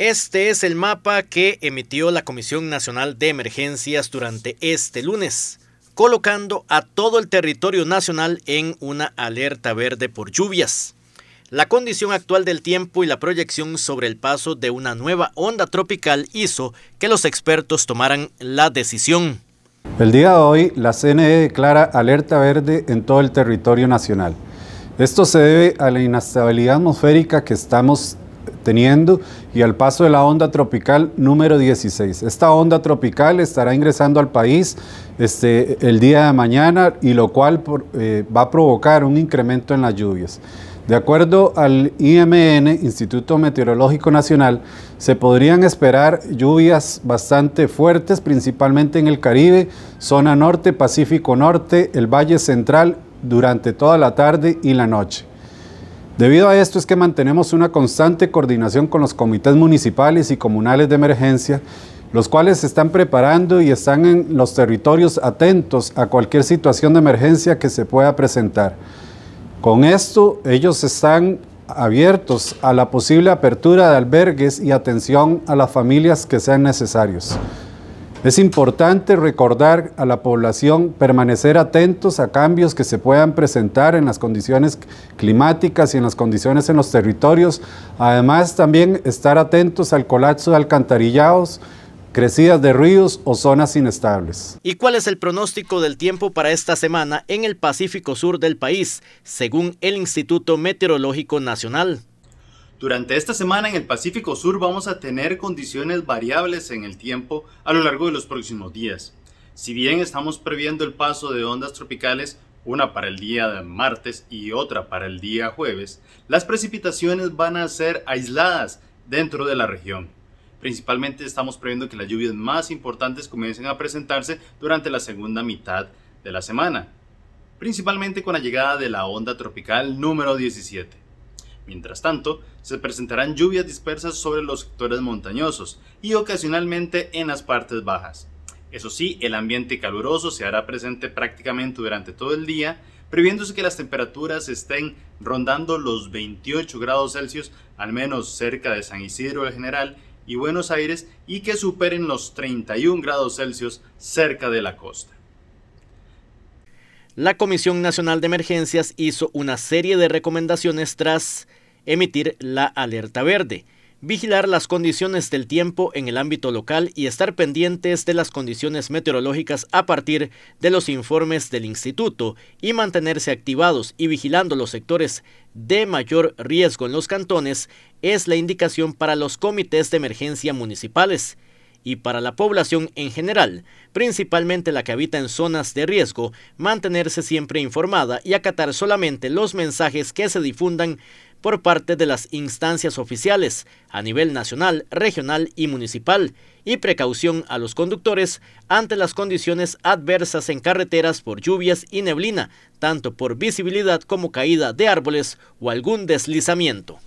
Este es el mapa que emitió la Comisión Nacional de Emergencias durante este lunes, colocando a todo el territorio nacional en una alerta verde por lluvias. La condición actual del tiempo y la proyección sobre el paso de una nueva onda tropical hizo que los expertos tomaran la decisión. El día de hoy, la CNE declara alerta verde en todo el territorio nacional. Esto se debe a la inestabilidad atmosférica que estamos teniendo y al paso de la onda tropical número 16. Esta onda tropical estará ingresando al país este, el día de mañana y lo cual eh, va a provocar un incremento en las lluvias. De acuerdo al IMN, Instituto Meteorológico Nacional, se podrían esperar lluvias bastante fuertes, principalmente en el Caribe, zona norte, Pacífico Norte, el Valle Central, durante toda la tarde y la noche. Debido a esto es que mantenemos una constante coordinación con los comités municipales y comunales de emergencia, los cuales se están preparando y están en los territorios atentos a cualquier situación de emergencia que se pueda presentar. Con esto, ellos están abiertos a la posible apertura de albergues y atención a las familias que sean necesarios. Es importante recordar a la población permanecer atentos a cambios que se puedan presentar en las condiciones climáticas y en las condiciones en los territorios. Además, también estar atentos al colapso de alcantarillados, crecidas de ríos o zonas inestables. ¿Y cuál es el pronóstico del tiempo para esta semana en el Pacífico Sur del país, según el Instituto Meteorológico Nacional? Durante esta semana en el Pacífico Sur vamos a tener condiciones variables en el tiempo a lo largo de los próximos días. Si bien estamos previendo el paso de ondas tropicales, una para el día de martes y otra para el día jueves, las precipitaciones van a ser aisladas dentro de la región. Principalmente estamos previendo que las lluvias más importantes comiencen a presentarse durante la segunda mitad de la semana, principalmente con la llegada de la onda tropical número 17. Mientras tanto, se presentarán lluvias dispersas sobre los sectores montañosos y ocasionalmente en las partes bajas. Eso sí, el ambiente caluroso se hará presente prácticamente durante todo el día, previéndose que las temperaturas estén rondando los 28 grados Celsius, al menos cerca de San Isidro del General y Buenos Aires, y que superen los 31 grados Celsius cerca de la costa. La Comisión Nacional de Emergencias hizo una serie de recomendaciones tras emitir la alerta verde, vigilar las condiciones del tiempo en el ámbito local y estar pendientes de las condiciones meteorológicas a partir de los informes del instituto y mantenerse activados y vigilando los sectores de mayor riesgo en los cantones es la indicación para los comités de emergencia municipales y para la población en general, principalmente la que habita en zonas de riesgo, mantenerse siempre informada y acatar solamente los mensajes que se difundan por parte de las instancias oficiales a nivel nacional, regional y municipal y precaución a los conductores ante las condiciones adversas en carreteras por lluvias y neblina, tanto por visibilidad como caída de árboles o algún deslizamiento.